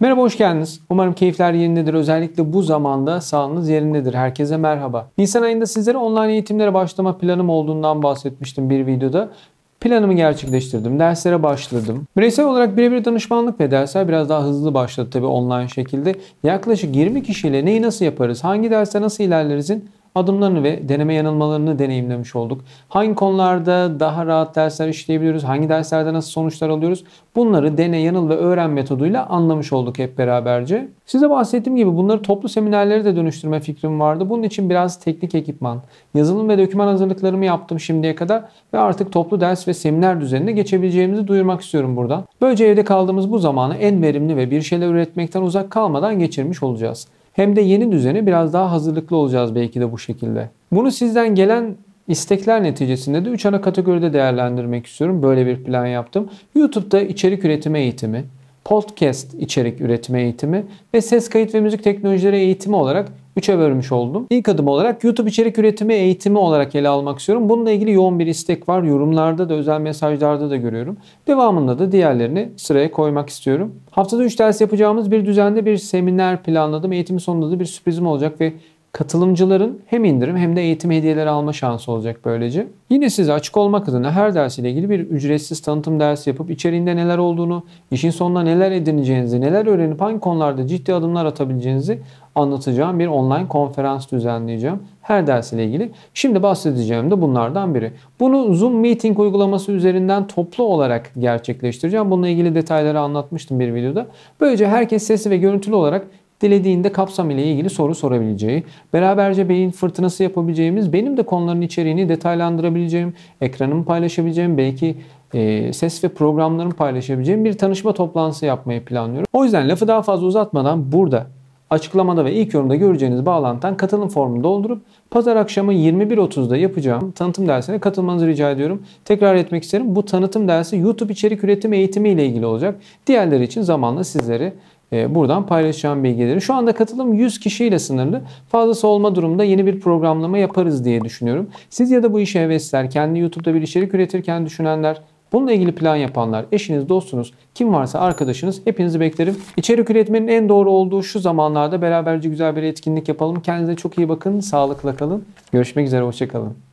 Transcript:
Merhaba hoş geldiniz. Umarım keyifler yerindedir. Özellikle bu zamanda sağlığınız yerindedir. Herkese merhaba. Nisan ayında sizlere online eğitimlere başlama planım olduğundan bahsetmiştim bir videoda. Planımı gerçekleştirdim. Derslere başladım. Bireysel olarak birebir danışmanlık ve dersler biraz daha hızlı başladı tabii online şekilde. Yaklaşık 20 kişiyle neyi nasıl yaparız, hangi derste nasıl ilerlerizin adımlarını ve deneme yanılmalarını deneyimlemiş olduk. Hangi konularda daha rahat dersler işleyebiliyoruz, hangi derslerde nasıl sonuçlar alıyoruz bunları deney, yanıl ve öğren metoduyla anlamış olduk hep beraberce. Size bahsettiğim gibi bunları toplu seminerlere de dönüştürme fikrim vardı. Bunun için biraz teknik ekipman, yazılım ve döküman hazırlıklarımı yaptım şimdiye kadar ve artık toplu ders ve seminer düzenine geçebileceğimizi duyurmak istiyorum buradan. Böylece evde kaldığımız bu zamanı en verimli ve bir şeyler üretmekten uzak kalmadan geçirmiş olacağız hem de yeni düzene biraz daha hazırlıklı olacağız belki de bu şekilde. Bunu sizden gelen istekler neticesinde de 3 ana kategoride değerlendirmek istiyorum. Böyle bir plan yaptım. YouTube'da içerik üretimi eğitimi, podcast içerik üretme eğitimi ve ses kayıt ve müzik teknolojileri eğitimi olarak 3'e bölmüş oldum. İlk adım olarak YouTube içerik üretimi eğitimi olarak ele almak istiyorum. Bununla ilgili yoğun bir istek var. Yorumlarda da özel mesajlarda da görüyorum. Devamında da diğerlerini sıraya koymak istiyorum. Haftada 3 ders yapacağımız bir düzende bir seminer planladım. Eğitimin sonunda da bir sürprizim olacak ve Katılımcıların hem indirim hem de eğitim hediyeleri alma şansı olacak böylece. Yine size açık olmak adına her dersiyle ilgili bir ücretsiz tanıtım dersi yapıp içeriğinde neler olduğunu, işin sonunda neler edineceğinizi, neler öğrenip hangi konularda ciddi adımlar atabileceğinizi anlatacağım bir online konferans düzenleyeceğim. Her dersiyle ilgili. Şimdi bahsedeceğim de bunlardan biri. Bunu Zoom Meeting uygulaması üzerinden toplu olarak gerçekleştireceğim. Bununla ilgili detayları anlatmıştım bir videoda. Böylece herkes sesi ve görüntülü olarak dilediğinde kapsam ile ilgili soru sorabileceği, beraberce beyin fırtınası yapabileceğimiz, benim de konuların içeriğini detaylandırabileceğim, ekranımı paylaşabileceğim, belki e, ses ve programlarımı paylaşabileceğim bir tanışma toplantısı yapmayı planlıyorum. O yüzden lafı daha fazla uzatmadan burada Açıklamada ve ilk yorumda göreceğiniz bağlantıdan katılım formunu doldurup pazar akşamı 21.30'da yapacağım tanıtım dersine katılmanızı rica ediyorum. Tekrar etmek isterim. Bu tanıtım dersi YouTube içerik üretim eğitimi ile ilgili olacak. Diğerleri için zamanla sizleri e, buradan paylaşacağım bilgileri. Şu anda katılım 100 kişiyle sınırlı. Fazlası olma durumda yeni bir programlama yaparız diye düşünüyorum. Siz ya da bu işe hevesler, kendi YouTube'da bir içerik üretirken düşünenler Bununla ilgili plan yapanlar, eşiniz, dostunuz, kim varsa arkadaşınız hepinizi beklerim. İçerik üretmenin en doğru olduğu şu zamanlarda beraberce güzel bir etkinlik yapalım. Kendinize çok iyi bakın, sağlıkla kalın. Görüşmek üzere, hoşçakalın.